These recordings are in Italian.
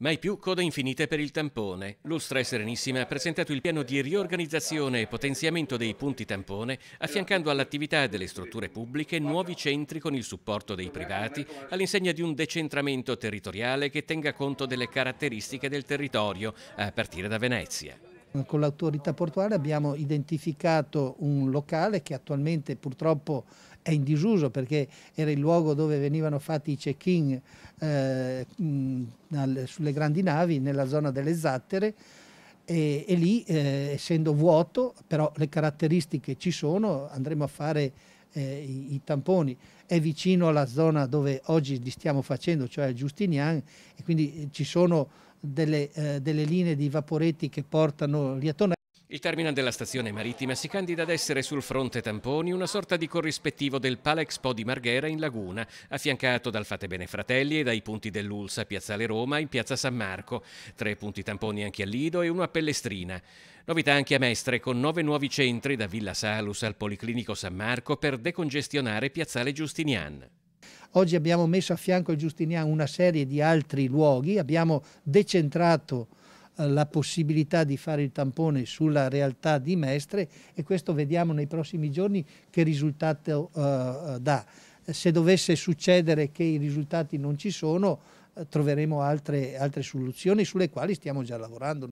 Mai più code infinite per il tampone. L'Ustra e Serenissima ha presentato il piano di riorganizzazione e potenziamento dei punti tampone, affiancando all'attività delle strutture pubbliche nuovi centri con il supporto dei privati, all'insegna di un decentramento territoriale che tenga conto delle caratteristiche del territorio, a partire da Venezia. Eh, con l'autorità portuale abbiamo identificato un locale che attualmente purtroppo è in disuso perché era il luogo dove venivano fatti i check-in eh, mm, sulle grandi navi nella zona delle zattere e, e lì eh, essendo vuoto però le caratteristiche ci sono andremo a fare eh, i, i, tamponi è vicino alla zona dove oggi li stiamo facendo cioè a Giustinian e quindi eh, ci sono delle, eh, delle linee di vaporetti che portano gli attonati. Il terminal della stazione marittima si candida ad essere sul fronte tamponi una sorta di corrispettivo del Palexpo di Marghera in Laguna, affiancato dal Fate Bene Fratelli e dai punti dell'Ulsa, Piazzale Roma in Piazza San Marco, tre punti tamponi anche a Lido e uno a Pellestrina. Novità anche a Mestre con nove nuovi centri da Villa Salus al Policlinico San Marco per decongestionare Piazzale Giustinian. Oggi abbiamo messo a fianco al Giustiniano una serie di altri luoghi, abbiamo decentrato eh, la possibilità di fare il tampone sulla realtà di Mestre e questo vediamo nei prossimi giorni che risultato uh, dà. Se dovesse succedere che i risultati non ci sono, troveremo altre, altre soluzioni sulle quali stiamo già lavorando.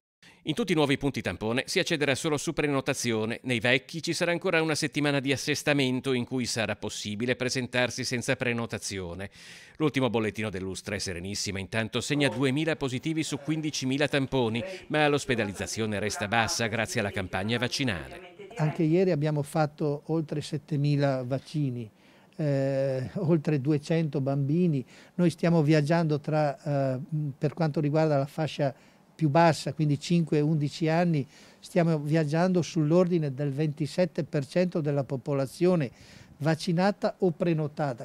In tutti i nuovi punti tampone si accederà solo su prenotazione, nei vecchi ci sarà ancora una settimana di assestamento in cui sarà possibile presentarsi senza prenotazione. L'ultimo bollettino dell'Ustra Serenissima intanto segna 2.000 positivi su 15.000 tamponi, ma l'ospedalizzazione resta bassa grazie alla campagna vaccinale. Anche ieri abbiamo fatto oltre 7.000 vaccini. Eh, oltre 200 bambini, noi stiamo viaggiando tra, eh, per quanto riguarda la fascia più bassa, quindi 5-11 anni, stiamo viaggiando sull'ordine del 27% della popolazione vaccinata o prenotata.